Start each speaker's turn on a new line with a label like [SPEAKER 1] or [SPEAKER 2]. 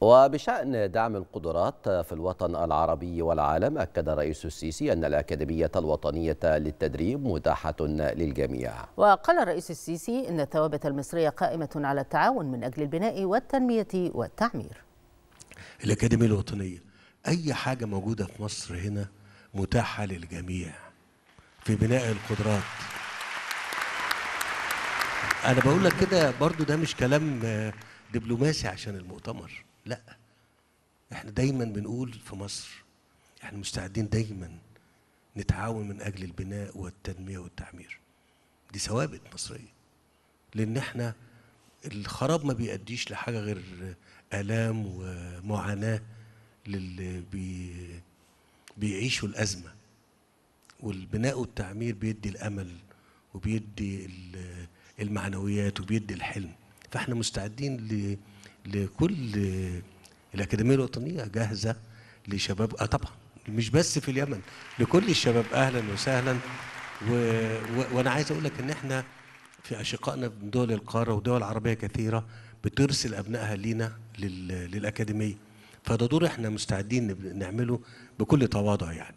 [SPEAKER 1] وبشأن دعم القدرات في الوطن العربي والعالم أكد الرئيس السيسي أن الأكاديمية الوطنية للتدريب متاحة للجميع
[SPEAKER 2] وقال الرئيس السيسي أن الثوابت المصرية قائمة على التعاون من أجل البناء والتنمية والتعمير
[SPEAKER 3] الأكاديمية الوطنية أي حاجة موجودة في مصر هنا متاحة للجميع في بناء القدرات أنا بقول لك كده برضو ده مش كلام آه، دبلوماسي عشان المؤتمر لا احنا دايما بنقول في مصر احنا مستعدين دايما نتعاون من اجل البناء والتنميه والتعمير دي ثوابت مصريه لان احنا الخراب ما بيأديش لحاجه غير الام ومعاناه للي بي بيعيشوا الازمه والبناء والتعمير بيدي الامل وبيدي المعنويات وبيدي الحلم فاحنا مستعدين ل لكل الاكاديميه الوطنيه جاهزه لشباب اه طبعا مش بس في اليمن لكل الشباب اهلا وسهلا و... و... وانا عايز اقول لك ان احنا في اشقائنا من دول القاره ودول عربيه كثيره بترسل ابنائها لينا لل... للاكاديميه فده دور احنا مستعدين نعمله بكل تواضع يعني